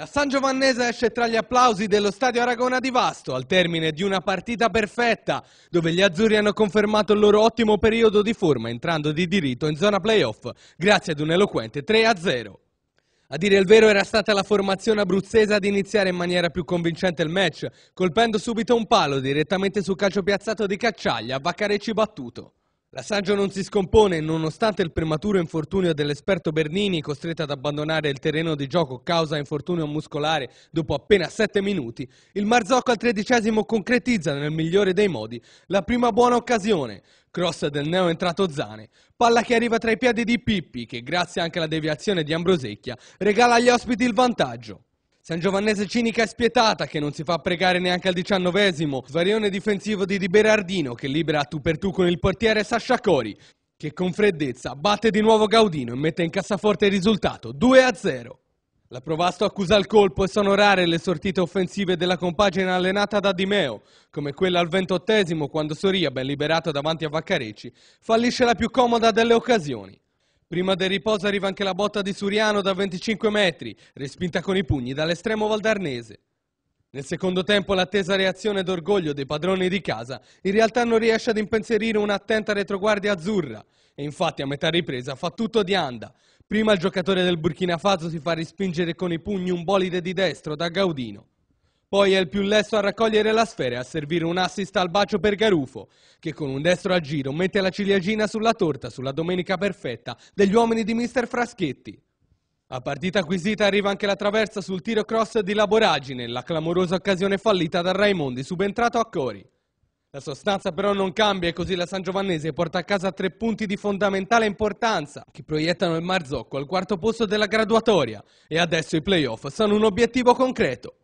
La San Giovannese esce tra gli applausi dello stadio Aragona di Vasto al termine di una partita perfetta dove gli azzurri hanno confermato il loro ottimo periodo di forma entrando di diritto in zona playoff grazie ad un eloquente 3-0. A dire il vero era stata la formazione abruzzese ad iniziare in maniera più convincente il match colpendo subito un palo direttamente sul calcio piazzato di Cacciaglia Vaccarecci battuto. L'assaggio non si scompone nonostante il prematuro infortunio dell'esperto Bernini costretto ad abbandonare il terreno di gioco causa infortunio muscolare dopo appena 7 minuti. Il Marzocco al tredicesimo concretizza nel migliore dei modi la prima buona occasione. Cross del neo entrato Zane, palla che arriva tra i piedi di Pippi che grazie anche alla deviazione di Ambrosecchia regala agli ospiti il vantaggio. San Giovannese cinica e spietata che non si fa pregare neanche al diciannovesimo, svarione difensivo di Di Berardino che libera a tu per tu con il portiere Sascia Cori, che con freddezza batte di nuovo Gaudino e mette in cassaforte il risultato 2-0. La Provasto accusa il colpo e sono rare le sortite offensive della compagine allenata da Di Meo, come quella al ventottesimo quando Soria, ben liberato davanti a Vaccarecci, fallisce la più comoda delle occasioni. Prima del riposo arriva anche la botta di Suriano da 25 metri, respinta con i pugni dall'estremo valdarnese. Nel secondo tempo l'attesa reazione d'orgoglio dei padroni di casa in realtà non riesce ad impensierire un'attenta retroguardia azzurra e infatti a metà ripresa fa tutto di anda. Prima il giocatore del Burkina Faso si fa rispingere con i pugni un bolide di destro da Gaudino. Poi è il più lesto a raccogliere la sfera e a servire un assist al bacio per Garufo, che con un destro a giro mette la ciliegina sulla torta sulla domenica perfetta degli uomini di mister Fraschetti. A partita acquisita arriva anche la traversa sul tiro cross di Laboragine, la clamorosa occasione fallita da Raimondi, subentrato a Cori. La sostanza però non cambia e così la San Giovannese porta a casa tre punti di fondamentale importanza che proiettano il Marzocco al quarto posto della graduatoria e adesso i playoff sono un obiettivo concreto.